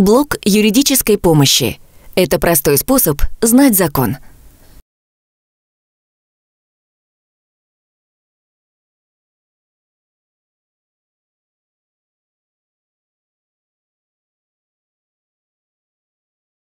Блок юридической помощи. Это простой способ знать закон.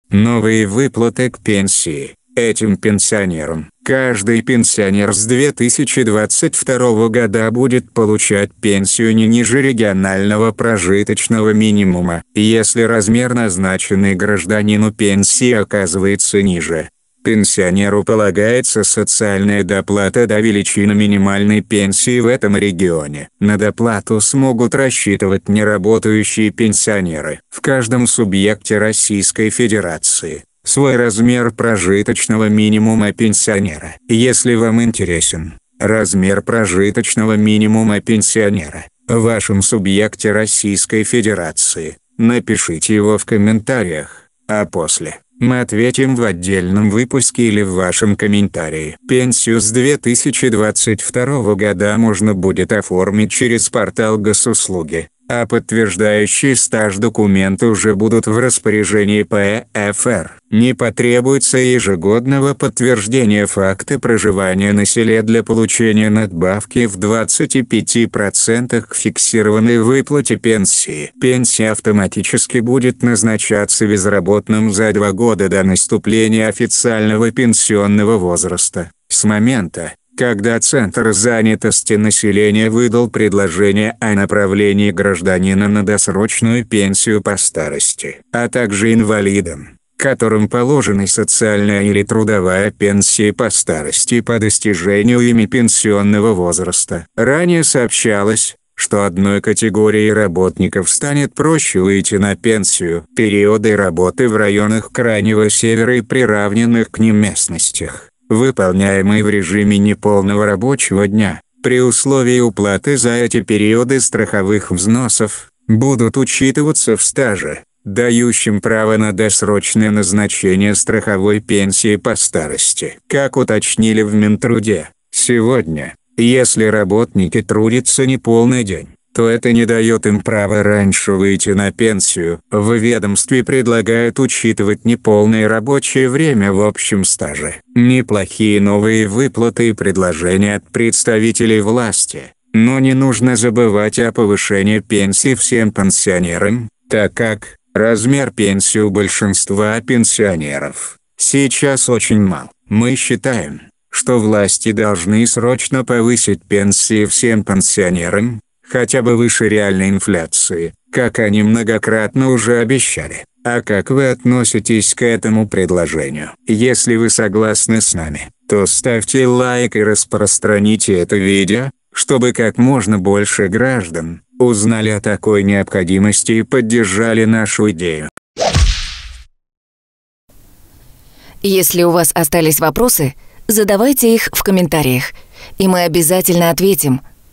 Новые выплаты к пенсии этим пенсионерам. Каждый пенсионер с 2022 года будет получать пенсию не ниже регионального прожиточного минимума, если размер назначенный гражданину пенсии оказывается ниже. Пенсионеру полагается социальная доплата до величины минимальной пенсии в этом регионе. На доплату смогут рассчитывать неработающие пенсионеры в каждом субъекте Российской Федерации свой размер прожиточного минимума пенсионера. Если вам интересен размер прожиточного минимума пенсионера в вашем субъекте Российской Федерации, напишите его в комментариях, а после мы ответим в отдельном выпуске или в вашем комментарии. Пенсию с 2022 года можно будет оформить через портал госуслуги а подтверждающие стаж документы уже будут в распоряжении ПФР. Не потребуется ежегодного подтверждения факта проживания на селе для получения надбавки в 25% к фиксированной выплате пенсии. Пенсия автоматически будет назначаться безработным за два года до наступления официального пенсионного возраста. С момента, когда Центр занятости населения выдал предложение о направлении гражданина на досрочную пенсию по старости, а также инвалидам, которым положены социальная или трудовая пенсия по старости по достижению ими пенсионного возраста. Ранее сообщалось, что одной категории работников станет проще выйти на пенсию. Периоды работы в районах Крайнего Севера и приравненных к ним местностях выполняемый в режиме неполного рабочего дня, при условии уплаты за эти периоды страховых взносов, будут учитываться в стаже, дающем право на досрочное назначение страховой пенсии по старости. Как уточнили в Минтруде, сегодня, если работники трудятся неполный день, то это не дает им права раньше выйти на пенсию. В ведомстве предлагают учитывать неполное рабочее время в общем стаже. Неплохие новые выплаты и предложения от представителей власти. Но не нужно забывать о повышении пенсии всем пенсионерам, так как размер пенсии у большинства пенсионеров сейчас очень мал. Мы считаем, что власти должны срочно повысить пенсии всем пенсионерам, хотя бы выше реальной инфляции, как они многократно уже обещали. А как вы относитесь к этому предложению? Если вы согласны с нами, то ставьте лайк и распространите это видео, чтобы как можно больше граждан узнали о такой необходимости и поддержали нашу идею. Если у вас остались вопросы, задавайте их в комментариях, и мы обязательно ответим –